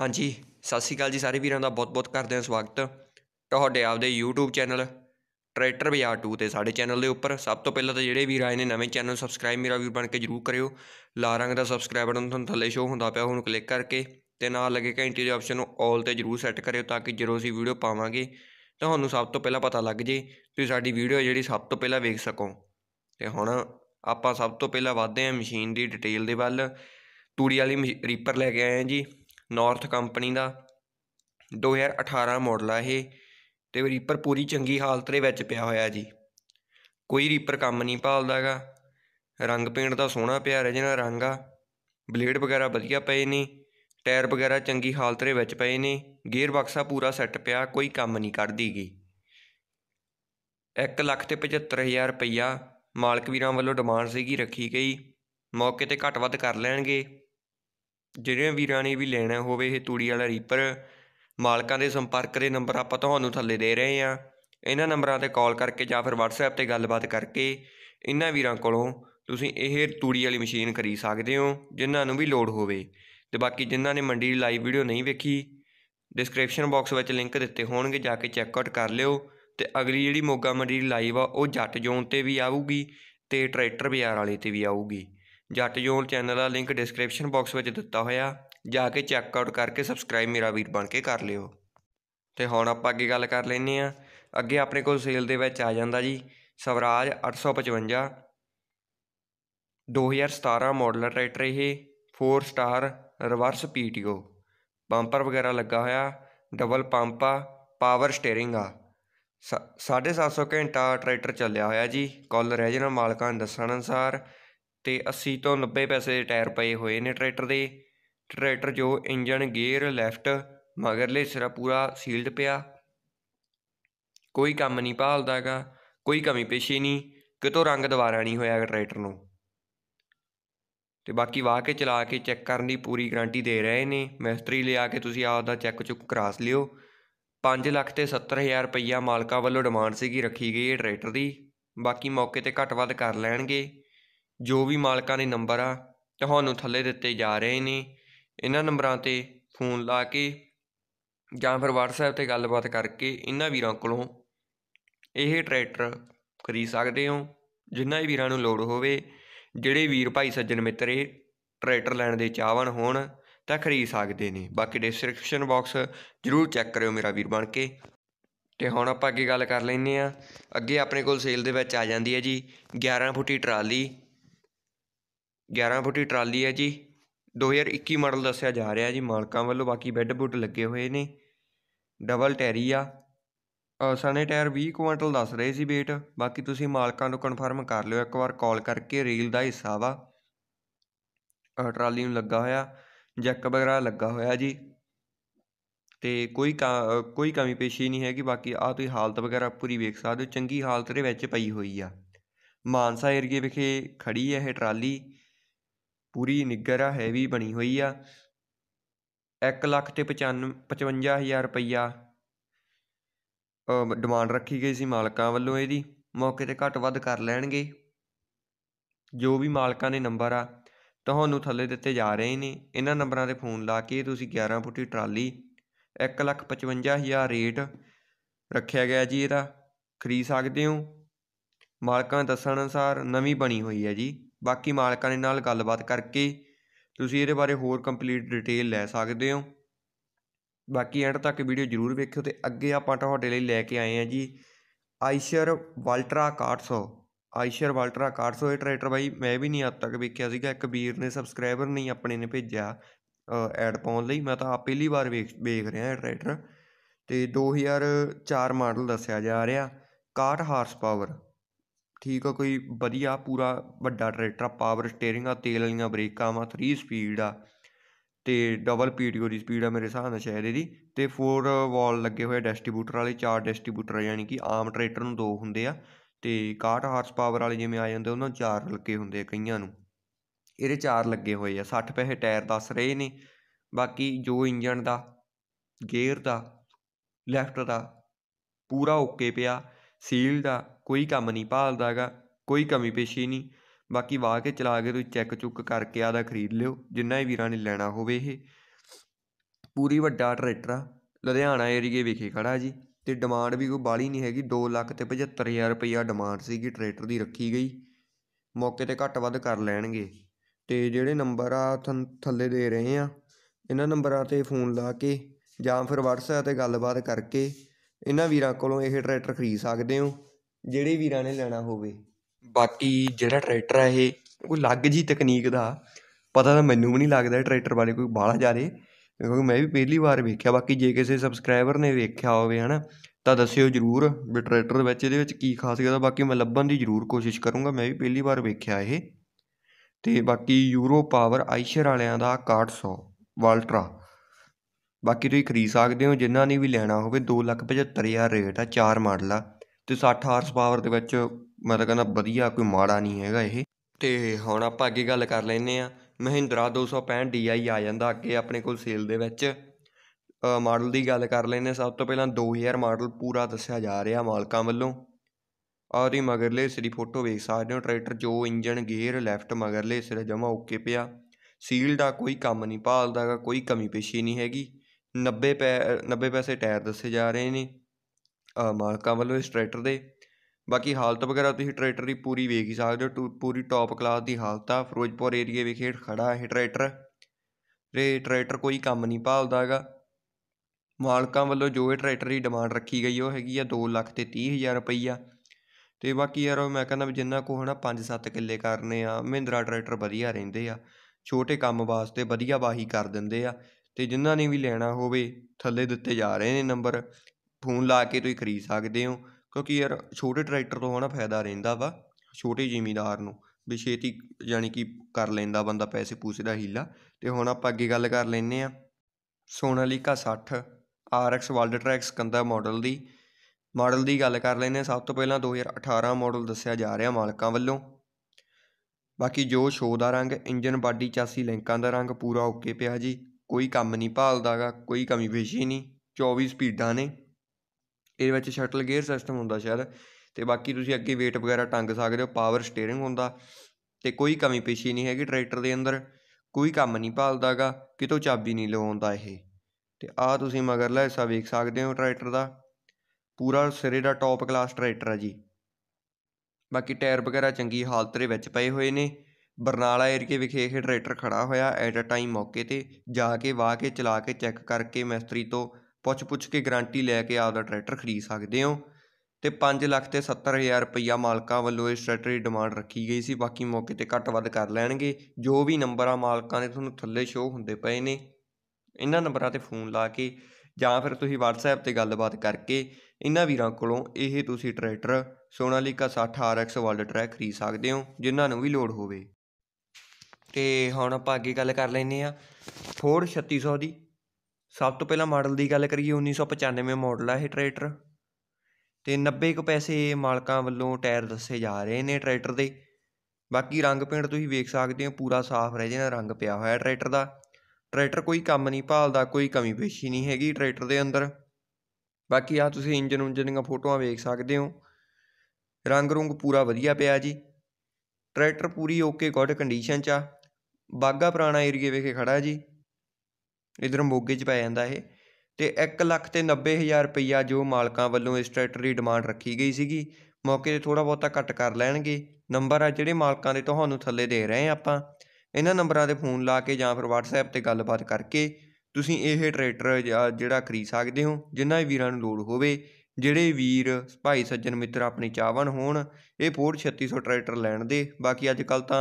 ਹਾਂਜੀ ਸਤਿ ਸ਼੍ਰੀ ਅਕਾਲ ਜੀ ਸਾਰੇ ਵੀਰਾਂ ਦਾ ਬਹੁਤ-ਬਹੁਤ ਕਰਦੇ ਹਾਂ ਸਵਾਗਤ ਤੁਹਾਡੇ ਆਪਦੇ YouTube ਚੈਨਲ ਟਰੈਕਟਰ ਬਿਆਰ 2 ਤੇ ਸਾਡੇ ਚੈਨਲ ਦੇ ਉੱਪਰ ਸਭ ਤੋਂ ਪਹਿਲਾਂ ਤਾਂ ਜਿਹੜੇ ਵੀਰ ਆਏ ਨੇ ਨਵੇਂ ਚੈਨਲ ਸਬਸਕ੍ਰਾਈਬ ਮੇਰਾ ਵੀਰ ਬਣ ਕੇ ਜਰੂਰ ਕਰਿਓ ਲਾਲ ਰੰਗ ਦਾ ਸਬਸਕ੍ਰਾਈਬ ਬਟਨ ਤੁਹਾਨੂੰ ਥੱਲੇ ਸ਼ੋ ਹੁੰਦਾ ਪਿਆ ਉਹਨੂੰ ਕਲਿੱਕ ਕਰਕੇ ਤੇ ਨਾਲ ਲੱਗੇ ਘੰਟੀ ਦੇ ਆਪਸ਼ਨ ਨੂੰ ਆਲ ਤੇ ਜਰੂਰ ਸੈੱਟ ਕਰਿਓ ਤਾਂ ਕਿ ਜਦੋਂ ਅਸੀਂ ਵੀਡੀਓ ਪਾਵਾਂਗੇ ਤੁਹਾਨੂੰ ਸਭ ਤੋਂ ਪਹਿਲਾਂ ਪਤਾ ਲੱਗ ਜੇ ਤੁਸੀਂ ਸਾਡੀ ਵੀਡੀਓ ਜਿਹੜੀ ਸਭ ਤੋਂ ਪਹਿਲਾਂ ਵੇਖ ਸਕੋ ਤੇ ਹੁਣ ਆਪਾਂ ਸਭ ਤੋਂ ਪਹਿਲਾਂ ਵਧਦੇ ਹਾਂ ਮਸ਼ੀਨ ਦੀ ਡਿਟੇਲ ਦੇ ਵੱਲ ਤੂੜੀ ਵਾਲੀ ਰੀਪਰ ਲੈ ਕੇ ਆਏ ਹਾਂ ਜੀ ਨਾਰਥ ਕੰਪਨੀ ਦਾ 2018 ਮਾਡਲ ਆ ਇਹ ਤੇ ਰੀਪਰ ਪੂਰੀ ਚੰਗੀ ਹਾਲਤ ਦੇ ਵਿੱਚ ਪਿਆ ਹੋਇਆ ਜੀ ਕੋਈ ਰੀਪਰ ਕੰਮ ਨਹੀਂ ਭਾਲਦਾਗਾ ਰੰਗ ਪੇਂਟ ਦਾ ਸੋਹਣਾ ਪਿਆ ਜਿਹਨਾਂ ਰੰਗ ਆ ਬਲੇਡ ਵਗੈਰਾ ਵਧੀਆ ਪਏ ਨੇ ਟਾਇਰ ਵਗੈਰਾ ਚੰਗੀ ਹਾਲਤ ਦੇ ਵਿੱਚ ਪਏ ਨੇ ਗੇਅਰ ਬਾਕਸਾ ਪੂਰਾ ਸੈੱਟ ਪਿਆ ਕੋਈ ਕੰਮ ਨਹੀਂ ਕਰਦੀਗੀ 1 ਲੱਖ ਤੇ 75000 ਰੁਪਇਆ ਮਾਲਕ ਵੀਰਾਂ ਵੱਲੋਂ ਡਿਮਾਂਡ ਸੀਗੀ ਰੱਖੀ ਗਈ ਮੌਕੇ ਤੇ ਘੱਟ ਵੱਧ ਕਰ ਲੈਣਗੇ ਜਿਹੜੇ ਵੀਰਾਂ ਨੇ ਵੀ ਲੈਣਾ ਹੋਵੇ ਇਹ ਤੂੜੀ ਵਾਲਾ ਰੀਪਰ ਮਾਲਕਾਂ ਦੇ ਸੰਪਰਕ ਦੇ ਨੰਬਰ ਆਪਾਂ ਤੁਹਾਨੂੰ ਥੱਲੇ ਦੇ ਰਹੇ ਹਾਂ ਇਹਨਾਂ ਨੰਬਰਾਂ ਤੇ ਕਾਲ ਕਰਕੇ ਜਾਂ ਫਿਰ WhatsApp ਤੇ ਗੱਲਬਾਤ ਕਰਕੇ ਇਹਨਾਂ ਵੀਰਾਂ ਕੋਲੋਂ ਤੁਸੀਂ ਇਹ ਤੂੜੀ ਵਾਲੀ ਮਸ਼ੀਨ ਖਰੀਦ ਸਕਦੇ ਹੋ ਜਿਨ੍ਹਾਂ ਨੂੰ ਵੀ ਲੋਡ ਹੋਵੇ ਤੇ ਬਾਕੀ ਜਿਨ੍ਹਾਂ ਨੇ ਮੰਡੀ ਦੀ ਲਾਈਵ ਵੀਡੀਓ ਨਹੀਂ ਵੇਖੀ ਡਿਸਕ੍ਰਿਪਸ਼ਨ ਬਾਕਸ ਵਿੱਚ ਲਿੰਕ ਦਿੱਤੇ ਹੋਣਗੇ ਜਾ ਕੇ ਚੈੱਕ ਆਊਟ ਕਰ ਲਿਓ ਤੇ ਅਗਲੀ ਜਿਹੜੀ ਮੋਗਾ ਮੰਡੀ ਦੀ ਲਾਈਵ ਆ ਉਹ ਜੱਟ ਜ਼ੋਨ ਤੇ ਵੀ ਆਊਗੀ ਤੇ ਟਰੈਕਟਰ ਬਾਜ਼ਾਰ ਵਾਲੇ ਤੇ ਵੀ ਆਊਗੀ ਜੱਟ ਜੋਨ ਚੈਨਲ ਦਾ ਲਿੰਕ ਡਿਸਕ੍ਰਿਪਸ਼ਨ ਬਾਕਸ ਵਿੱਚ ਦਿੱਤਾ ਹੋਇਆ ਜਾ ਕੇ ਚੈੱਕ ਆਊਟ ਕਰਕੇ ਸਬਸਕ੍ਰਾਈਬ ਮੇਰਾ ਵੀਰ ਬਣ ਕੇ ਕਰ ਲਿਓ ਤੇ ਹੁਣ ਆਪਾਂ ਅੱਗੇ ਗੱਲ ਕਰ ਲੈਨੇ ਆ ਅੱਗੇ ਆਪਣੇ ਕੋਲ ਸੇਲ ਦੇ ਵਿੱਚ ਆ ਜਾਂਦਾ ਜੀ ਸਵਰਾਜ 855 2017 ਮਾਡਲ ਟਰੈਕਟਰ ਇਹ 4 ਸਟਾਰ ਰਿਵਰਸ ਪੀਟੀਓ ਬੰਪਰ ਵਗੈਰਾ ਲੱਗਾ ਹੋਇਆ ਡਬਲ ਪੰਪ ਆ ਪਾਵਰ ਸਟੀering ਆ 750 ਘੰਟਾ ਟਰੈਕਟਰ ਚੱਲਿਆ ਹੋਇਆ ਜੀ ਕੁੱਲ ਰਹਿ ਜਨਾ ਮਾਲਕਾਂ ਦੱਸਣ ਅਨਸਾਰ ਤੇ 80 ਤੋਂ 90 ਪੈਸੇ ਦੇ ਟਾਇਰ ਪਏ ਹੋਏ ਨੇ ਟਰੈਕਟਰ ਦੇ ਟਰੈਕਟਰ ਜੋ ਇੰਜਨ ਗੇਅਰ ਲੈਫਟ ਮਗਰਲੇ ਸਿਰਾ ਪੂਰਾ ਸੀਲਡ ਪਿਆ ਕੋਈ ਕੰਮ ਨਹੀਂ ਭਾਲਦਾਗਾ ਕੋਈ ਕਮੀ ਪੇਸ਼ੀ ਨਹੀਂ ਕਿਤੋਂ ਰੰਗ ਦੁਬਾਰਾ ਨਹੀਂ ਹੋਇਆ ਟਰੈਕਟਰ ਨੂੰ ਤੇ ਬਾਕੀ ਵਾਹ ਕੇ ਚਲਾ ਕੇ ਚੈੱਕ ਕਰਨ ਦੀ ਪੂਰੀ ਗਾਰੰਟੀ ਦੇ ਰਹੇ ਨੇ ਮਿਸਤਰੀ ਲਿਆ ਕੇ ਤੁਸੀਂ ਆਪ ਦਾ ਚੈੱਕ ਚੁੱਕ ਕਰਾ ਲਿਓ 5 ਲੱਖ ਤੇ 70000 ਰੁਪਈਆ ਮਾਲਕਾਂ ਵੱਲੋਂ ਡਿਮਾਂਡ ਸੀਗੀ ਰੱਖੀ ਗਈ ਹੈ ਟਰੈਕਟਰ ਦੀ ਬਾਕੀ ਮੌਕੇ ਤੇ ਘਟਵਾਦ ਕਰ ਲੈਣਗੇ ਜੋ ਵੀ ਮਾਲਕਾਂ ਦੇ ਨੰਬਰ ਆ ਤੁਹਾਨੂੰ ਥੱਲੇ ਦਿੱਤੇ ਜਾ ਰਹੇ ਨੇ ਇਹਨਾਂ ਨੰਬਰਾਂ ਤੇ ਫੋਨ ਲਾ ਕੇ ਜਾਂ ਫਿਰ WhatsApp ਤੇ ਗੱਲਬਾਤ ਕਰਕੇ ਇਹਨਾਂ ਵੀਰਾਂ ਕੋਲੋਂ ਇਹ ਟਰੈਕਟਰ ਖਰੀਦ ਸਕਦੇ ਹੋ ਜਿੰਨਾ ਹੀ ਵੀਰਾਂ ਨੂੰ ਲੋੜ ਹੋਵੇ ਜਿਹੜੇ ਵੀਰ ਭਾਈ ਸੱਜਣ ਮਿੱਤਰੇ ਟਰੈਕਟਰ ਲੈਣ ਦੇ ਚਾਹਵਨ ਹੋਣ ਤਾਂ ਖਰੀਦ ਸਕਦੇ ਨੇ ਬਾਕੀ ਡਿਸਕ੍ਰਿਪਸ਼ਨ ਬਾਕਸ ਜਰੂਰ ਚੈੱਕ ਕਰਿਓ ਮੇਰਾ ਵੀਰ ਬਣ ਕੇ ਤੇ ਹੁਣ ਆਪਾਂ ਅੱਗੇ ਗੱਲ ਕਰ ਲੈਨੇ ਆ ਅੱਗੇ ਆਪਣੇ ਕੋਲ ਸੇਲ ਦੇ ਵਿੱਚ ਆ ਜਾਂਦੀ ਹੈ ਜੀ 11 ਫੁੱਟੀ ਟਰਾਲੀ ਗਿਆਰਾਂ ਫੁੱਟੀ ਟਰਾਲੀ ਹੈ ਜੀ ਦੋ ਹਜ਼ਾਰ ਇੱਕੀ ਮਾਡਲ ਦੱਸਿਆ ਜਾ ਰਿਹਾ ਜੀ ਮਾਲਕਾਂ ਵੱਲੋਂ ਬਾਕੀ ਬੈੱਡ ਬੁੱਟ ਲੱਗੇ ਹੋਏ ਨੇ ਡਬਲ ਟੈਰੀ ਆ ਸਣੇ ਟਾਇਰ 20 ਕੁਇੰਟਲ ਦੱਸ ਰਹੇ ਸੀ weight ਬਾਕੀ ਤੁਸੀਂ ਮਾਲਕਾਂ ਨੂੰ ਕਨਫਰਮ ਕਰ ਲਿਓ ਇੱਕ ਵਾਰ ਕਾਲ ਕਰਕੇ ਰੀਲ ਦਾ ਹਿੱਸਾ ਵਾ ਟਰਾਲੀ ਨੂੰ ਲੱਗਾ ਹੋਇਆ ਜੈਕ ਵਗੈਰਾ ਲੱਗਾ ਹੋਇਆ ਜੀ ਤੇ ਕੋਈ ਕੋਈ ਕਮੀ ਪੇਸ਼ੀ ਨਹੀਂ ਹੈਗੀ ਬਾਕੀ ਆ ਤੁਸੀਂ ਹਾਲਤ ਵਗੈਰਾ ਪੂਰੀ ਵੇਖ ਸਕਦੇ ਹੋ ਚੰਗੀ ਹਾਲਤ ਦੇ ਵਿੱਚ ਪਈ ਹੋਈ ਆ ਮਾਨਸਾ ਏਰੀਏ ਵਿਖੇ ਖੜੀ ਹੈ ਇਹ ਟਰਾਲੀ ਪੂਰੀ ਨਿੱਗਰ ਆ ਹੈਵੀ ਬਣੀ ਹੋਈ ਆ ਇੱਕ ਲੱਖ ਤੇ 95 55000 ਰੁਪਈਆ ਡਿਮਾਂਡ ਰੱਖੀ ਗਈ ਸੀ ਮਾਲਕਾਂ ਵੱਲੋਂ ਇਹਦੀ ਮੌਕੇ ਤੇ ਘੱਟ ਵੱਧ ਕਰ ਲੈਣਗੇ ਜੋ ਵੀ ਮਾਲਕਾਂ ਦੇ ਨੰਬਰ ਆ ਤੁਹਾਨੂੰ ਥੱਲੇ ਦਿੱਤੇ ਜਾ ਰਹੇ ਨੇ ਇਹਨਾਂ ਨੰਬਰਾਂ ਤੇ ਫੋਨ ਲਾ ਕੇ ਤੁਸੀਂ 11 ਫੁੱਟੀ ਟਰਾਲੀ 155000 ਰੇਟ ਰੱਖਿਆ ਗਿਆ ਜੀ ਇਹਦਾ ਖਰੀਦ ਸਕਦੇ ਹੋ ਮਾਲਕਾਂ ਦੱਸਣ ਅਨੁਸਾਰ ਨਵੀਂ ਬਣੀ ਹੋਈ ਹੈ ਜੀ ਬਾਕੀ ਮਾਲਕਾਂ ਦੇ ਨਾਲ ਗੱਲਬਾਤ ਕਰਕੇ ਤੁਸੀਂ ਇਹਦੇ ਬਾਰੇ ਹੋਰ ਕੰਪਲੀਟ ਡਿਟੇਲ ਲੈ ਸਕਦੇ ਹੋ ਬਾਕੀ ਐਂਡ ਤੱਕ ਵੀਡੀਓ ਜ਼ਰੂਰ ਵੇਖਿਓ ਤੇ ਅੱਗੇ ਆਪਾਂ ਤੁਹਾਡੇ ਲਈ ਲੈ ਕੇ ਆਏ ਆ ਜੀ ਆਈਸ਼ਰ ਵਲਟਰਾ 400 ਆਈਸ਼ਰ ਵਲਟਰਾ 400 ਇਹ ਟਰੈਕਟਰ ਬਾਈ ਮੈਂ ਵੀ ਨਹੀਂ ਹੱਦ ਤੱਕ ਵੇਖਿਆ ਸੀਗਾ ਇੱਕ ਵੀਰ ਨੇ ਸਬਸਕ੍ਰਾਈਬਰ ਨਹੀਂ ਆਪਣੇ ਨੇ ਭੇਜਿਆ ਐਡ ਪਾਉਣ ਲਈ ਮੈਂ ਤਾਂ ਪਹਿਲੀ ਵਾਰ ਵੇਖ ਵੇਖ ਰਿਹਾ ਇਹ ਟਰੈਕਟਰ ਤੇ 2004 ਮਾਡਲ ਦੱਸਿਆ ਜਾ ਰਿਹਾ 61 ਹਾਰਸ ਪਾਵਰ ਠੀਕ ਆ ਕੋਈ ਵਧੀਆ ਪੂਰਾ ਵੱਡਾ ਟਰੈਕਟਰ ਪਾਵਰ ਸਟੇਅਰਿੰਗ ਆ ਤੇਲ ਵਾਲੀਆਂ ਬ੍ਰੇਕਾਂ ਵਾ 3 ਸਪੀਡ ਆ ਅਤੇ ਡਬਲ ਪੀ ਟੀ ਓ ਦੀ ਸਪੀਡ ਆ ਮੇਰੇ ਹਿਸਾਬ ਨਾਲ ਸ਼ਾਇਦ ਇਹਦੀ ਅਤੇ ਫੋਰ ਵਾਲ ਲੱਗੇ ਹੋਏ ਡਿਸਟ੍ਰੀਬਿਊਟਰ ਵਾਲੇ ਚਾਰ ਡਿਸਟ੍ਰੀਬਿਊਟਰ ਯਾਨੀ ਕਿ ਆਮ ਟਰੈਕਟਰ ਨੂੰ ਦੋ ਹੁੰਦੇ ਆ ਅਤੇ 61 ਹਾਰਸ ਪਾਵਰ ਵਾਲੇ ਜਿਵੇਂ ਆ ਜਾਂਦੇ ਉਹਨਾਂ ਚਾਰ ਲੱਗੇ ਹੁੰਦੇ ਆ ਕਈਆਂ ਨੂੰ ਇਹਦੇ ਚਾਰ ਲੱਗੇ ਹੋਏ ਆ 60 ਪੈਸੇ ਟਾਇਰ ਦੱਸ ਰਹੇ ਨੇ ਬਾਕੀ ਜੋ ਇੰਜਣ ਦਾ ਗੇਅਰ ਦਾ ਲੈਫਟ ਦਾ ਪੂਰਾ ਓਕੇ ਪਿਆ ਸੀਲ ਦਾ ਕੋਈ ਕੰਮ ਨਹੀਂ ਭਾਲਦਾ ਹੈਗਾ ਕੋਈ ਕਮੀ ਪੇਸ਼ੀ ਨਹੀਂ ਬਾਕੀ ਵਾਹ ਕੇ ਚਲਾ ਕੇ ਤੁਸੀਂ ਚੈੱਕ ਚੁੱਕ ਕਰਕੇ ਆਦਾ ਖਰੀਦ ਲਿਓ ਜਿੰਨਾ ਹੀ ਵੀਰਾਂ ਨੇ ਲੈਣਾ ਹੋਵੇ ਇਹ ਪੂਰੀ ਵੱਡਾ ਟਰੈਕਟਰ ਆ ਲੁਧਿਆਣਾ ਏਰੀਏ ਵਿਖੇ ਖੜਾ ਜੀ ਤੇ ਡਿਮਾਂਡ ਵੀ ਕੋਈ ਬਾਲੀ ਨਹੀਂ ਹੈਗੀ 2 ਲੱਖ ਤੇ 75000 ਰੁਪਇਆ ਡਿਮਾਂਡ ਸੀਗੀ ਟਰੈਕਟਰ ਦੀ ਰੱਖੀ ਗਈ ਮੌਕੇ ਤੇ ਘੱਟ ਵੱਧ ਕਰ ਲੈਣਗੇ ਤੇ ਜਿਹੜੇ ਨੰਬਰ ਆ ਥੱਲੇ ਦੇ ਰਹੇ ਆ ਇਹਨਾਂ ਨੰਬਰਾਂ ਤੇ ਫੋਨ ਲਾ ਕੇ ਜਾਂ ਫਿਰ WhatsApp ਤੇ ਗੱਲਬਾਤ ਕਰਕੇ ਇਹਨਾਂ ਵੀਰਾਂ ਕੋਲੋਂ ਇਹ ਟਰੈਕਟਰ ਖਰੀਦ ਸਕਦੇ ਹੋ ਜਿਹੜੇ ਵੀਰਾਂ ਨੇ ਲੈਣਾ ਹੋਵੇ ਬਾਕੀ ਜਿਹੜਾ ਟਰੈਕਟਰ ਹੈ ਇਹ ਕੋਈ ਲੱਗ ਜੀ ਤਕਨੀਕ ਦਾ ਪਤਾ ਤਾਂ ਮੈਨੂੰ ਵੀ ਨਹੀਂ ਲੱਗਦਾ ਟਰੈਕਟਰ ਬਾਰੇ ਕੋਈ ਬਾਹਲਾ ਰਹੇ ਕਿਉਂਕਿ ਮੈਂ ਵੀ ਪਹਿਲੀ ਵਾਰ ਵੇਖਿਆ ਬਾਕੀ ਜੇ ਕਿਸੇ ਸਬਸਕ੍ਰਾਈਬਰ ਨੇ ਵੇਖਿਆ ਹੋਵੇ ਹਨਾ ਤਾਂ ਦੱਸਿਓ ਜਰੂਰ ਵੀ ਟਰੈਕਟਰ ਵਿੱਚ ਇਹਦੇ ਵਿੱਚ ਕੀ ਖਾਸੀਅਤ ਹੈ ਬਾਕੀ ਮੈਂ ਲੱਭਣ ਦੀ ਜਰੂਰ ਕੋਸ਼ਿਸ਼ ਕਰੂੰਗਾ ਮੈਂ ਵੀ ਪਹਿਲੀ ਵਾਰ ਵੇਖਿਆ ਇਹ ਤੇ ਬਾਕੀ ਯੂਰੋ ਪਾਵਰ ਆਈਸ਼ਰ ਵਾਲਿਆਂ ਦਾ 6100 ਵਾਲਟਰਾ ਬਾਕੀ ਤੁਸੀਂ ਖਰੀਦ ਸਕਦੇ ਹੋ ਜਿਨ੍ਹਾਂ ਨੇ ਵੀ ਲੈਣਾ ਹੋਵੇ 275000 ਰੇਟ ਆ ਚਾਰ ਮਾਡਲ ਆ ਤੇ 60 ਹਾਰਸ ਪਾਵਰ ਦੇ ਵਿੱਚ ਮੈਂ ਤਾਂ ਕਹਿੰਦਾ ਵਧੀਆ ਕੋਈ ਮਾੜਾ ਨਹੀਂ ਹੈਗਾ ਇਹ ਤੇ ਹੁਣ ਆਪਾਂ ਅੱਗੇ ਗੱਲ ਕਰ ਲੈਨੇ ਆ ਮਹਿੰਦਰਾ 265 DI ਆ ਜਾਂਦਾ ਅੱਗੇ ਆਪਣੇ ਕੋਲ ਸੇਲ ਦੇ ਵਿੱਚ ਮਾਡਲ ਦੀ ਗੱਲ ਕਰ ਲੈਨੇ ਸਭ ਤੋਂ ਪਹਿਲਾਂ 2000 ਮਾਡਲ ਪੂਰਾ ਦੱਸਿਆ ਜਾ ਰਿਹਾ ਮਾਲਕਾਂ ਵੱਲੋਂ ਔਰ ਇਹ ਮਗਰਲੇ ਹਿੱਸੇ ਫੋਟੋ ਵੇਖ ਸਕਦੇ ਹੋ ਟਰੈਕਟਰ ਜੋ ਇੰਜਨ ਗੇਅਰ ਲੈਫਟ ਮਗਰਲੇ ਸਿਰ ਜਮਾ ਓਕੇ ਪਿਆ ਸੀਲ ਦਾ ਕੋਈ ਕੰਮ ਨਹੀਂ ਭਾਲਦਾ ਕੋਈ ਕਮੀ ਪੇਸ਼ੀ ਨਹੀਂ ਹੈਗੀ 90 ਪੈ ਪੈਸੇ ਟਾਇਰ ਦੱਸੇ ਜਾ ਰਹੇ ਨੇ ਮਾਲਕਾਂ ਵੱਲੋਂ ਇਸ ਟਰੈਕਟਰ ਦੇ ਬਾਕੀ ਹਾਲਤ ਵਗੈਰਾ ਤੁਸੀਂ ਟਰੈਕਟਰ ਦੀ ਪੂਰੀ ਵੇਖ ਹੀ ਸਕਦੇ ਹੋ ਪੂਰੀ ਟੌਪ ਕਲਾਸ ਦੀ ਹਾਲਤ ਆ ਫਿਰੋਜ਼ਪੁਰ ਏਰੀਆ ਵਿਖੇ ਖੜਾ ਹੈ ਟਰੈਕਟਰ ਤੇ ਟਰੈਕਟਰ ਕੋਈ ਕੰਮ ਨਹੀਂ ਭਾਲਦਾਗਾ ਮਾਲਕਾਂ ਵੱਲੋਂ ਜੋ ਇਹ ਟਰੈਕਟਰ ਦੀ ਡਿਮਾਂਡ ਰੱਖੀ ਗਈ ਉਹ ਹੈਗੀ ਆ 2 ਲੱਖ ਤੇ 30 ਹਜ਼ਾਰ ਰੁਪਈਆ ਤੇ ਬਾਕੀ ਯਾਰ ਮੈਂ ਕਹਿੰਦਾ ਵੀ ਜਿੰਨਾ ਕੋ ਹਨਾ 5-7 ਕਿੱਲੇ ਕਰਨੇ ਆ ਮਹਿੰਦਰਾ ਟਰੈਕਟਰ ਵਧੀਆ ਰਹਿੰਦੇ ਆ ਛੋਟੇ ਕੰਮ ਵਾਸਤੇ ਵਧੀਆ ਵਾਹੀ ਕਰ ਦਿੰਦੇ ਆ ਅਤੇ ਜਿਨ੍ਹਾਂ ਨੇ ਵੀ ਲੈਣਾ ਹੋਵੇ ਥੱਲੇ ਦਿੱਤੇ ਜਾ ਰਹੇ ਨੇ ਨੰਬਰ ਫੋਨ ਲਾ ਕੇ ਤੁਸੀਂ ਖਰੀਦ ਸਕਦੇ ਹੋ ਕਿਉਂਕਿ ਯਾਰ ਛੋਟੇ ਟਰੈਕਟਰ ਤੋਂ ਹਨਾ ਫਾਇਦਾ ਰਹਿੰਦਾ ਵਾ ਛੋਟੇ ਜ਼ਿਮੀਂਦਾਰ ਨੂੰ ਵੀ ਛੇਤੀ ਯਾਨੀ ਕਿ ਕਰ ਲੈਂਦਾ ਬੰਦਾ ਪੈਸੇ ਪੂਸੇ ਦਾ ਹੀਲਾ ਅਤੇ ਹੁਣ ਆਪਾਂ ਅੱਗੇ ਗੱਲ ਕਰ ਲੈਂਦੇ ਆ Sonalika 60 RX world track Sikander model ਦੀ ਮਾਡਲ ਦੀ ਗੱਲ ਕਰ ਲੈਂਦੇ ਆ ਸਭ ਤੋਂ ਪਹਿਲਾਂ 2018 ਮਾਡਲ ਦੱਸਿਆ ਜਾ ਰਿਹਾ ਮਾਲਕਾਂ ਵੱਲੋਂ ਬਾਕੀ ਜੋ ਸ਼ੋ ਦਾ ਰੰਗ ਇੰਜਨ ਬਾਡੀ ਚਾਸੀ ਲਿੰਕਾਂ ਦਾ ਰੰਗ ਪੂਰਾ ਓਕੇ ਪਿਆ ਜੀ ਕੋਈ ਕੰਮ ਨਹੀਂ ਭਾਲਦਾ ਗਾ ਕੋਈ ਕਮੀ ਪੇਸ਼ੀ ਨਹੀਂ 24 ਸਪੀਡਾਂ ਨੇ ਇਹਦੇ ਵਿੱਚ ਸ਼ਟਲ ਗੇਅਰ ਸਿਸਟਮ ਹੁੰਦਾ ਸ਼ਾਇਦ ਤੇ ਬਾਕੀ ਤੁਸੀਂ ਅੱਗੇ weight ਵਗੈਰਾ ਟੰਗ ਸਕਦੇ ਹੋ ਪਾਵਰ ਸਟੀering ਹੁੰਦਾ ਤੇ ਕੋਈ ਕਮੀ ਪੇਸ਼ੀ ਨਹੀਂ ਹੈਗੀ ਟਰੈਕਟਰ ਦੇ ਅੰਦਰ ਕੋਈ ਕੰਮ ਨਹੀਂ ਭਾਲਦਾਗਾ ਕਿਤੋਂ ਚਾਬੀ ਨਹੀਂ ਲਵਾਉਂਦਾ ਇਹ ਤੇ ਆ ਤੁਸੀਂ ਮਗਰਲਾ ਹਿੱਸਾ ਵੇਖ ਸਕਦੇ ਹੋ ਟਰੈਕਟਰ ਦਾ ਪੂਰਾ ਸਿਰੇ ਦਾ ਟੌਪ ਕਲਾਸ ਟਰੈਕਟਰ ਆ ਜੀ ਬਾਕੀ ਟਾਇਰ ਵਗੈਰਾ ਚੰਗੀ ਹਾਲਤ ਦੇ ਵਿੱਚ ਪਏ ਹੋਏ ਨੇ ਬਰਨਾਲਾ ਏਰੀਏ ਵਿਖੇ ਇਹ ਟਰੈਕਟਰ ਖੜਾ ਹੋਇਆ ਐਟ ਅ ਟਾਈਮ ਮੌਕੇ 'ਤੇ ਜਾ ਕੇ ਵਾਹ ਕੇ ਚਲਾ ਕੇ ਚੈੱਕ ਕਰਕੇ ਮਿਸਤਰੀ ਤੋਂ ਪੁੱਛ ਪੁੱਛ ਕੇ ਗਰੰਟੀ ਲੈ ਕੇ ਆਪਦਾ ਟਰੈਕਟਰ ਖਰੀਦ ਸਕਦੇ ਹੋ ਤੇ 5 ਲੱਖ ਤੇ 70 ਹਜ਼ਾਰ ਰੁਪਈਆ ਮਾਲਕਾਂ ਵੱਲੋਂ ਇਸ ਟਰੈਕਟਰ ਦੀ ਡਿਮਾਂਡ ਰੱਖੀ ਗਈ ਸੀ ਬਾਕੀ ਮੌਕੇ ਤੇ ਘੱਟ ਵੱਧ ਕਰ ਲੈਣਗੇ ਜੋ ਵੀ ਨੰਬਰ ਆ ਮਾਲਕਾਂ ਦੇ ਤੁਹਾਨੂੰ ਥੱਲੇ ਸ਼ੋ ਹੁੰਦੇ ਪਏ ਨੇ ਇਹਨਾਂ ਨੰਬਰਾਂ ਤੇ ਫੋਨ ਲਾ ਕੇ ਜਾਂ ਫਿਰ ਤੁਸੀਂ WhatsApp ਤੇ ਗੱਲਬਾਤ ਕਰਕੇ ਇਹਨਾਂ ਵੀਰਾਂ ਕੋਲੋਂ ਇਹ ਤੁਸੀਂ tractor Sonalika 60 RX world track ਖਰੀਦ ਸਕਦੇ ਹੋ ਜਿਨ੍ਹਾਂ ਨੂੰ ਵੀ ਲੋਡ ਹੋਵੇ ਤੇ ਹੁਣ ਆਪਾਂ ਅੱਗੇ ਗੱਲ ਕਰ ਲੈਨੇ ਆ ਫੋਰ 3600 ਦੀ ਸਭ ਤੋਂ ਪਹਿਲਾਂ ਮਾਡਲ ਦੀ ਗੱਲ ਕਰੀਏ 1995 ਮਾਡਲ ਆ ਇਹ ਟਰੈਕਟਰ ਤੇ 90 ਕੁ ਪੈਸੇ ਮਾਲਕਾਂ ਵੱਲੋਂ ਟਾਇਰ ਦੱਸੇ ਜਾ ਰਹੇ ਨੇ ਟਰੈਕਟਰ ਦੇ ਬਾਕੀ ਰੰਗ ਪੇਂਟ ਤੁਸੀਂ ਵੇਖ ਸਕਦੇ ਹੋ ਪੂਰਾ ਸਾਫ਼ ਰਹਿ ਜਿਹਨਾਂ ਰੰਗ ਪਿਆ ਹੋਇਆ ਟਰੈਕਟਰ ਦਾ ਟਰੈਕਟਰ ਕੋਈ ਕੰਮ ਨਹੀਂ ਭਾਲਦਾ ਕੋਈ ਕਮੀ ਪੇਸ਼ੀ ਨਹੀਂ ਹੈਗੀ ਟਰੈਕਟਰ ਦੇ ਅੰਦਰ ਬਾਕੀ ਆ ਤੁਸੀਂ ਇੰਜਨ ਉਂਜਨ ਦੀਆਂ ਫੋਟੋਆਂ ਵੇਖ ਸਕਦੇ ਹੋ ਰੰਗ ਰੰਗ ਪੂਰਾ ਵਧੀਆ ਪਿਆ ਜੀ ਟਰੈਕਟਰ ਪੂਰੀ ਓਕੇ ਗੁੱਡ ਕੰਡੀਸ਼ਨ 'ਚ ਆ ਬਾਘਾ ਪੁਰਾਣਾ ਏਰੀਏ ਵਿਖੇ ਖੜ੍ਹਾ ਜੀ ਇਧਰ ਮੋਗੇ 'ਚ ਪੈ ਜਾਂਦਾ ਇਹ ਅਤੇ ਇੱਕ ਲੱਖ ਅਤੇ ਨੱਬੇ ਹਜ਼ਾਰ ਰੁਪਈਆ ਜੋ ਮਾਲਕਾਂ ਵੱਲੋਂ ਇਸ ਟਰੈਕਟਰ ਦੀ ਡਿਮਾਂਡ ਰੱਖੀ ਗਈ ਸੀਗੀ ਮੌਕੇ 'ਤੇ ਥੋੜ੍ਹਾ ਬਹੁਤਾ ਘੱਟ ਕਰ ਲੈਣਗੇ ਨੰਬਰ ਆ ਜਿਹੜੇ ਮਾਲਕਾਂ ਦੇ ਤੁਹਾਨੂੰ ਥੱਲੇ ਦੇ ਰਹੇ ਆਪਾਂ ਇਹਨਾਂ ਨੰਬਰਾਂ 'ਤੇ ਫੋਨ ਲਾ ਕੇ ਜਾਂ ਫਿਰ WhatsApp 'ਤੇ ਗੱਲਬਾਤ ਕਰਕੇ ਤੁਸੀਂ ਇਹ ਟਰੈਕਟਰ ਜਿਹੜਾ ਖਰੀਦ ਸਕਦੇ ਹੋ ਜਿਨ੍ਹਾਂ ਵੀਰਾਂ ਨੂੰ ਲੋੜ ਹੋਵੇ ਜਿਹੜੇ ਵੀਰ ਭਾਈ ਸੱਜਣ ਮਿੱਤਰ ਆਪਣੀ ਚਾਹਵਨ ਹੋਣ ਇਹ ਫੋਰਡ 3600 ਟਰੈਕਟਰ ਲੈਣ ਦੇ ਬਾਕੀ ਅੱਜ ਕੱਲ ਤਾਂ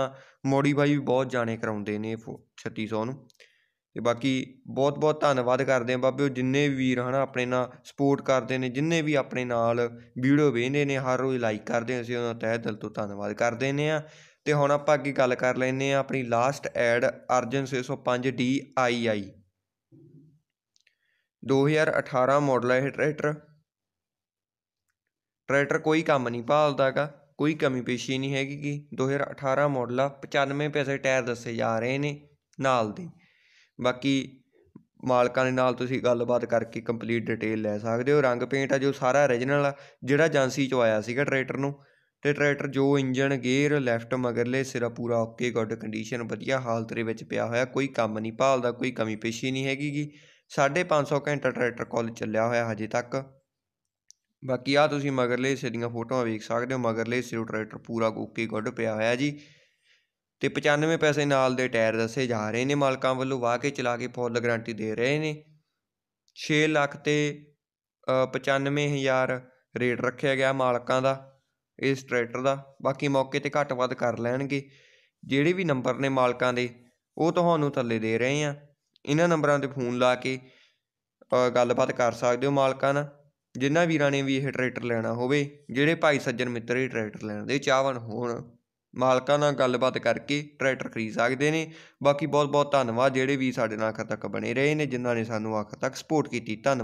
ਮੋਡੀਫਾਈ ਵੀ ਬਹੁਤ ਜਾਣੇ ਕਰਾਉਂਦੇ ਨੇ 3600 ਨੂੰ ਤੇ ਬਾਕੀ ਬਹੁਤ ਬਹੁਤ ਧੰਨਵਾਦ ਕਰਦੇ ਆ ਬਾਬਿਓ ਜਿੰਨੇ ਵੀ ਵੀਰ ਹਨ ਆਪਣੇ ਨਾਲ ਸਪੋਰਟ ਕਰਦੇ ਨੇ ਜਿੰਨੇ ਵੀ ਆਪਣੇ ਨਾਲ ਵੀਡੀਓ ਵੇਖਦੇ ਨੇ ਹਰ ਰੋਜ਼ ਲਾਈਕ ਕਰਦੇ ਅਸੀਂ ਉਹਨਾਂ ਦਾ ਤਹਿ ਦਿਲ ਤੋਂ ਧੰਨਵਾਦ ਕਰਦੇ ਨੇ ਆ ਤੇ ਹੁਣ ਆਪਾਂ ਅੱਗੇ ਗੱਲ ਕਰ ਲੈਨੇ ਆ ਆਪਣੀ last ad Arjun 605 DII 2018 model ਹੈ ਟਰੈਕਟਰ ਟਰੈਕਟਰ ਕੋਈ ਕੰਮ ਨਹੀਂ ਭਾਲਦਾ ਕੋਈ ਕਮੀ ਪੇਸ਼ੀ ਨਹੀਂ ਹੈਗੀ ਗੀ ਦੋ ਹਜ਼ਾਰ ਮਾਡਲ ਆ ਪਚਾਨਵੇਂ ਪੈਸੇ ਟਾਇਰ ਦੱਸੇ ਜਾ ਰਹੇ ਨੇ ਨਾਲ ਦੇ ਬਾਕੀ ਮਾਲਕਾਂ ਦੇ ਨਾਲ ਤੁਸੀਂ ਗੱਲਬਾਤ ਕਰਕੇ ਕੰਪਲੀਟ ਡਿਟੇਲ ਲੈ ਸਕਦੇ ਹੋ ਰੰਗ ਪੇਂਟ ਆ ਜੋ ਸਾਰਾ origignal ਆ ਜਿਹੜਾ ਏਜੰਸੀ ਚੋਂ ਆਇਆ ਸੀਗਾ ਟਰੈਕਟਰ ਨੂੰ ਤੇ ਟਰੈਕਟਰ ਜੋ ਇੰਜਨ ਗੇਅਰ ਲੈਫਟ ਮਗਰਲੇ ਸਿਰਾ ਪੂਰਾ ਓਕੇ ਗੁੱਡ ਕੰਡੀਸ਼ਨ ਵਧੀਆ ਹਾਲਤ ਦੇ ਵਿੱਚ ਪਿਆ ਹੋਇਆ ਕੋਈ ਕੰਮ ਨਹੀਂ ਭਾਲਦਾ ਕੋਈ ਕਮੀ ਪੇਸ਼ੀ ਨਹੀਂ ਹੈਗੀ ਗੀ 550 ਘੰਟਾ ਟਰੈਕਟਰ ਕੋਲ ਚੱਲਿਆ ਹੋਇਆ ਹਜੇ ਤੱਕ ਬਾਕੀ ਆ ਤੁਸੀਂ ਮਗਰਲੇ ਹਿੱਸੇ ਦੀਆਂ ਫੋਟੋਆਂ ਵੇਖ ਸਕਦੇ ਹੋ ਮਗਰਲੇ ਹਿੱਸੇ ਨੂੰ ਟਰੈਕਟਰ ਪੂਰਾ ਕੋਕੀ ਗੁੱਡ ਪਿਆ ਹੋਇਆ ਜੀ ਤੇ 95 ਪੈਸੇ ਨਾਲ ਦੇ ਟਾਇਰ ਦੱਸੇ ਜਾ ਰਹੇ ਨੇ ਮਾਲਕਾਂ ਵੱਲੋਂ ਵਾਹ ਕੇ ਚਲਾ ਕੇ ਫੁੱਲ ਗਾਰੰਟੀ ਦੇ ਰਹੇ ਨੇ 6 ਲੱਖ ਤੇ 95000 ਰੇਟ ਰੱਖਿਆ ਗਿਆ ਮਾਲਕਾਂ ਦਾ ਇਸ ਟਰੈਕਟਰ ਦਾ ਬਾਕੀ ਮੌਕੇ ਤੇ ਘੱਟ ਵੱਧ ਕਰ ਲੈਣਗੇ ਜਿਹੜੇ ਵੀ ਨੰਬਰ ਨੇ ਮਾਲਕਾਂ ਦੇ ਉਹ ਤੁਹਾਨੂੰ ਥੱਲੇ ਦੇ ਰਹੇ ਆ ਇਹਨਾਂ ਨੰਬਰਾਂ ਤੇ ਫੋਨ ਲਾ ਕੇ ਗੱਲਬਾਤ ਕਰ ਸਕਦੇ ਹੋ ਮਾਲਕਾਂ ਨਾਲ ਜਿਨ੍ਹਾਂ ਵੀਰਾਂ ਨੇ ਵੀ ਇਹ ਟਰੈਕਟਰ ਲੈਣਾ ਹੋਵੇ ਜਿਹੜੇ ਭਾਈ ਸੱਜਣ ਮਿੱਤਰ ਇਹ ਟਰੈਕਟਰ ਲੈਣ ਦੇ ਚਾਹਵਨ ਹੋਣ ਮਾਲਕਾਂ ਨਾਲ ਗੱਲਬਾਤ ਕਰਕੇ ਟਰੈਕਟਰ ਖਰੀਦ ਸਕਦੇ ਨੇ ਬਾਕੀ ਬਹੁਤ ਬਹੁਤ ਧੰਨਵਾਦ ਜਿਹੜੇ ਵੀ ਸਾਡੇ ਨਾਲ ਅਖਰ ਤੱਕ ਬਣੇ ਰਹੇ ਨੇ ਜਿਨ੍ਹਾਂ ਨੇ ਸਾਨੂੰ ਅਖਰ ਤੱਕ ਸਪੋਰਟ ਕੀਤੀ ਧੰਨਵਾਦ